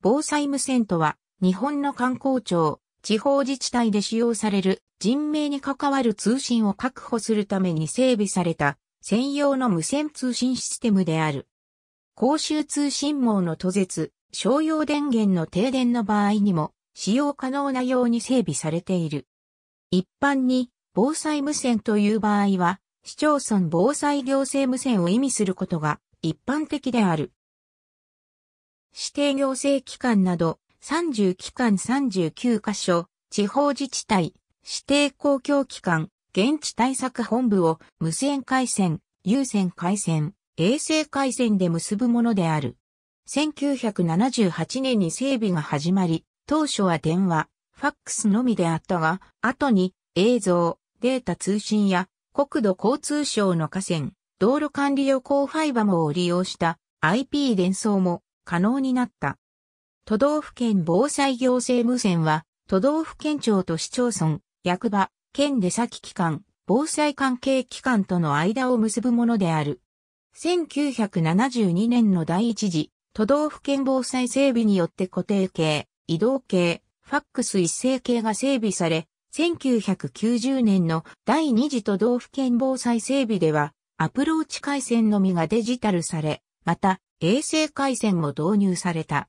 防災無線とは、日本の観光庁、地方自治体で使用される人命に関わる通信を確保するために整備された専用の無線通信システムである。公衆通信網の途絶、商用電源の停電の場合にも使用可能なように整備されている。一般に防災無線という場合は市町村防災行政無線を意味することが一般的である。指定行政機関など30機関39カ所、地方自治体、指定公共機関、現地対策本部を無線回線、有線回線、衛星回線で結ぶものである。1978年に整備が始まり、当初は電話、ファックスのみであったが、後に映像、データ通信や国土交通省の河川、道路管理予行ファイバモを利用した IP 伝送も可能になった。都道府県防災行政無線は、都道府県庁と市町村、役場、県出先機関、防災関係機関との間を結ぶものである。1972年の第一次、都道府県防災整備によって固定系、移動系、ファックス一斉系が整備され、1990年の第二次都道府県防災整備では、アプローチ回線のみがデジタルされ、また、衛星回線も導入された。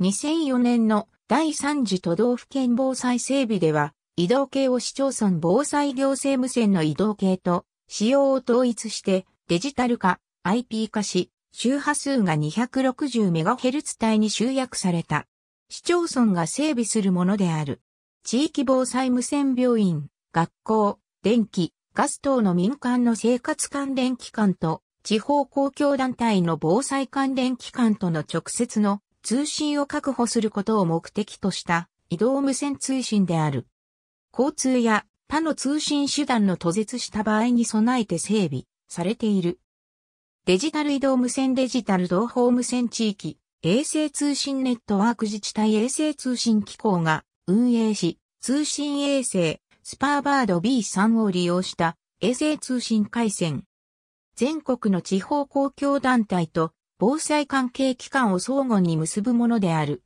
2004年の第3次都道府県防災整備では、移動計を市町村防災行政無線の移動計と使用を統一してデジタル化、IP 化し、周波数が 260MHz 帯に集約された。市町村が整備するものである。地域防災無線病院、学校、電気、ガス等の民間の生活関連機関と地方公共団体の防災関連機関との直接の通信を確保することを目的とした移動無線通信である。交通や他の通信手段の途絶した場合に備えて整備されている。デジタル移動無線デジタル同胞無線地域衛星通信ネットワーク自治体衛星通信機構が運営し通信衛星スパーバード B3 を利用した衛星通信回線全国の地方公共団体と防災関係機関を相互に結ぶものである。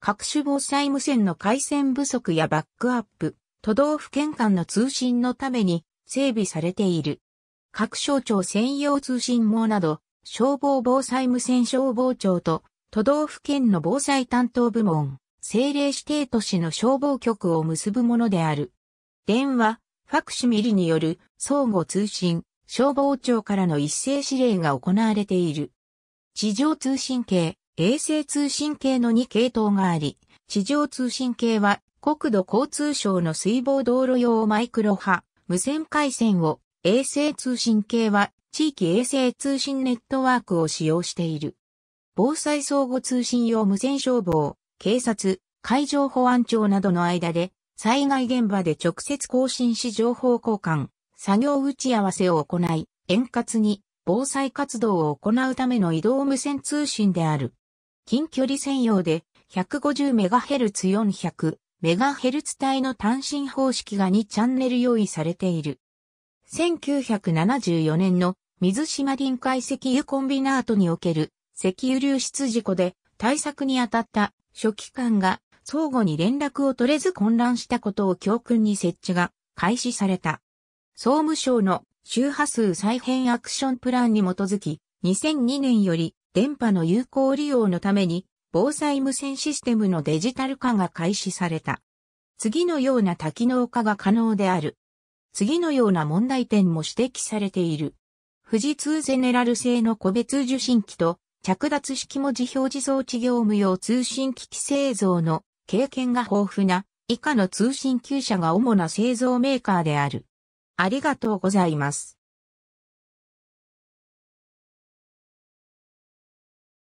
各種防災無線の回線不足やバックアップ、都道府県間の通信のために整備されている。各省庁専用通信網など、消防防災無線消防庁と都道府県の防災担当部門、政令指定都市の消防局を結ぶものである。電話、ファクシミリによる相互通信、消防庁からの一斉指令が行われている。地上通信系、衛星通信系の2系統があり、地上通信系は国土交通省の水防道路用マイクロ波、無線回線を、衛星通信系は地域衛星通信ネットワークを使用している。防災相互通信用無線消防、警察、海上保安庁などの間で、災害現場で直接更新し情報交換、作業打ち合わせを行い、円滑に防災活動を行うための移動無線通信である。近距離専用で 150MHz400 MHz 帯の単身方式が2チャンネル用意されている。1974年の水島臨海石油コンビナートにおける石油流出事故で対策に当たった初期官が相互に連絡を取れず混乱したことを教訓に設置が開始された。総務省の周波数再編アクションプランに基づき、2002年より電波の有効利用のために防災無線システムのデジタル化が開始された。次のような多機能化が可能である。次のような問題点も指摘されている。富士通ゼネラル製の個別受信機と着脱式文字表示装置業務用通信機器製造の経験が豊富な以下の通信級社が主な製造メーカーである。ありがとうございます。